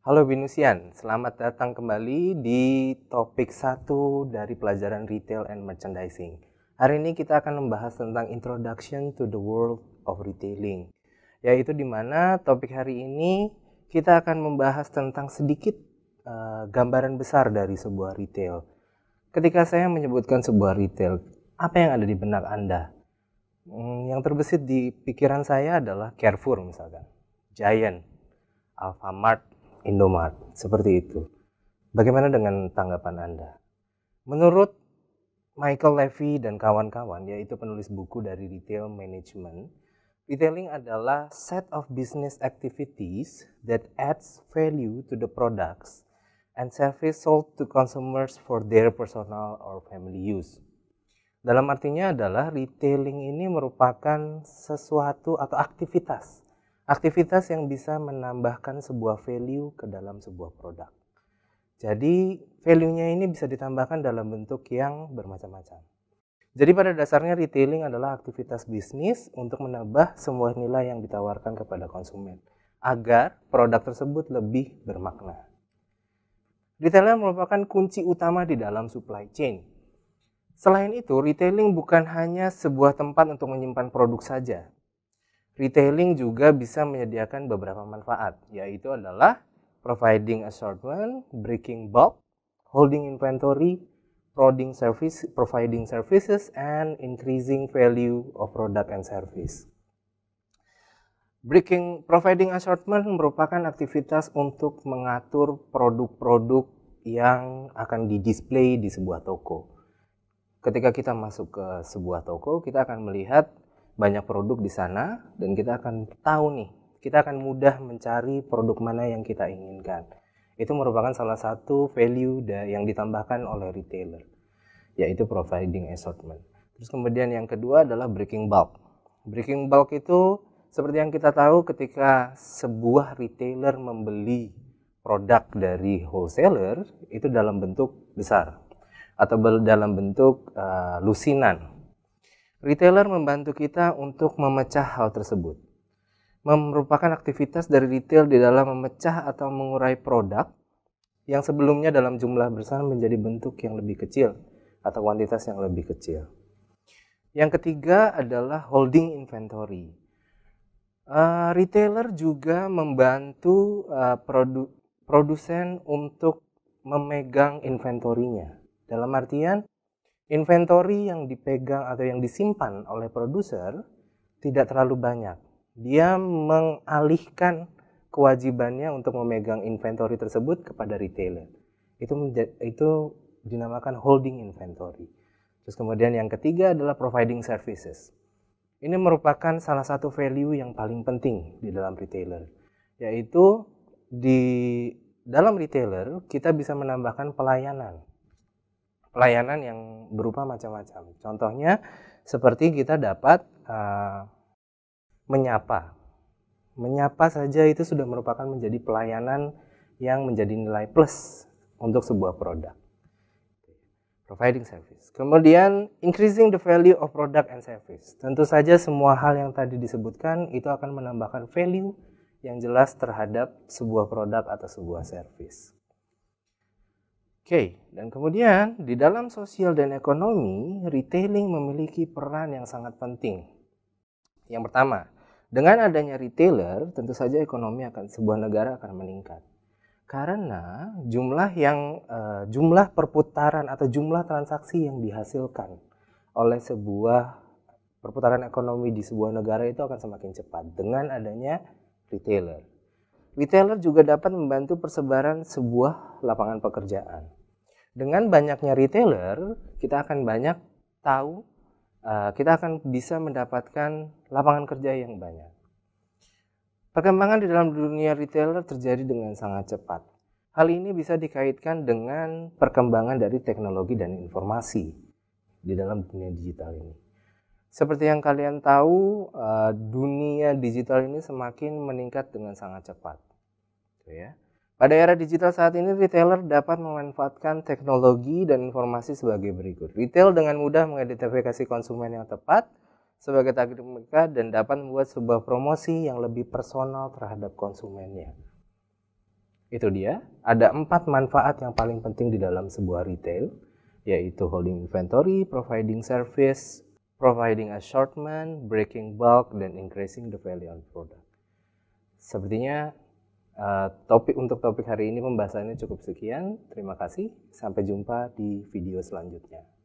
Halo Binusian, selamat datang kembali di topik 1 dari pelajaran Retail and Merchandising. Hari ini kita akan membahas tentang Introduction to the World of Retailing, yaitu di mana topik hari ini kita akan membahas tentang sedikit uh, gambaran besar dari sebuah retail. Ketika saya menyebutkan sebuah retail, apa yang ada di benak Anda? Hmm, yang terbesit di pikiran saya adalah Carrefour misalkan, Giant, Alfamart, Indomaret seperti itu. Bagaimana dengan tanggapan Anda? Menurut Michael Levy dan kawan-kawan, yaitu penulis buku dari Retail Management, retailing adalah set of business activities that adds value to the products and service sold to consumers for their personal or family use. Dalam artinya adalah retailing ini merupakan sesuatu atau aktivitas Aktivitas yang bisa menambahkan sebuah value ke dalam sebuah produk. Jadi, value-nya ini bisa ditambahkan dalam bentuk yang bermacam-macam. Jadi pada dasarnya retailing adalah aktivitas bisnis untuk menambah semua nilai yang ditawarkan kepada konsumen agar produk tersebut lebih bermakna. Retailer merupakan kunci utama di dalam supply chain. Selain itu, retailing bukan hanya sebuah tempat untuk menyimpan produk saja, retailing juga bisa menyediakan beberapa manfaat, yaitu adalah providing assortment, breaking bulk, holding inventory, providing service, providing services, and increasing value of product and service. Breaking, providing assortment merupakan aktivitas untuk mengatur produk-produk yang akan didisplay di sebuah toko. Ketika kita masuk ke sebuah toko, kita akan melihat banyak produk di sana dan kita akan tahu nih, kita akan mudah mencari produk mana yang kita inginkan. Itu merupakan salah satu value yang ditambahkan oleh retailer, yaitu providing assortment. Terus kemudian yang kedua adalah breaking bulk. Breaking bulk itu seperti yang kita tahu ketika sebuah retailer membeli produk dari wholesaler itu dalam bentuk besar atau dalam bentuk uh, lusinan Retailer membantu kita untuk memecah hal tersebut. Merupakan aktivitas dari retail di dalam memecah atau mengurai produk yang sebelumnya dalam jumlah besar menjadi bentuk yang lebih kecil atau kuantitas yang lebih kecil. Yang ketiga adalah holding inventory. Uh, retailer juga membantu uh, produ produsen untuk memegang inventorinya. Dalam artian, Inventory yang dipegang atau yang disimpan oleh produser tidak terlalu banyak. Dia mengalihkan kewajibannya untuk memegang inventory tersebut kepada retailer. Itu itu dinamakan holding inventory. Terus kemudian yang ketiga adalah providing services. Ini merupakan salah satu value yang paling penting di dalam retailer, yaitu di dalam retailer kita bisa menambahkan pelayanan pelayanan yang berupa macam-macam. Contohnya seperti kita dapat uh, menyapa. Menyapa saja itu sudah merupakan menjadi pelayanan yang menjadi nilai plus untuk sebuah produk. Providing service. Kemudian increasing the value of product and service. Tentu saja semua hal yang tadi disebutkan itu akan menambahkan value yang jelas terhadap sebuah produk atau sebuah service okay. dan kemudian di dalam sosial dan ekonomi, retailing memiliki peran yang sangat penting. Yang pertama, dengan adanya retailer, tentu saja ekonomi akan sebuah negara akan meningkat. Karena jumlah yang uh, jumlah perputaran atau jumlah transaksi yang dihasilkan oleh sebuah perputaran ekonomi di sebuah negara itu akan semakin cepat dengan adanya retailer. Retailer juga dapat membantu persebaran sebuah lapangan pekerjaan. Dengan banyaknya retailer, kita akan banyak tahu, eh, kita akan bisa mendapatkan lapangan kerja yang banyak. Perkembangan di dalam dunia retailer terjadi dengan sangat cepat. Hal ini bisa dikaitkan dengan perkembangan dari teknologi dan informasi di dalam dunia digital ini. Seperti yang kalian tahu, eh, dunia digital ini semakin meningkat dengan sangat cepat. Gitu ya. Pada era digital saat ini, retailer dapat memanfaatkan teknologi dan informasi sebagai berikut. Retail dengan mudah mengidentifikasi konsumen yang tepat sebagai target mereka dan dapat membuat sebuah promosi yang lebih personal terhadap konsumennya. Itu dia, ada empat manfaat yang paling penting di dalam sebuah retail, yaitu holding inventory, providing service, providing assortment, breaking bulk, dan increasing the value on product. Sepertinya Eh, topik untuk topik hari ini pembahasannya cukup sekian. Terima kasih. Sampai jumpa di video selanjutnya.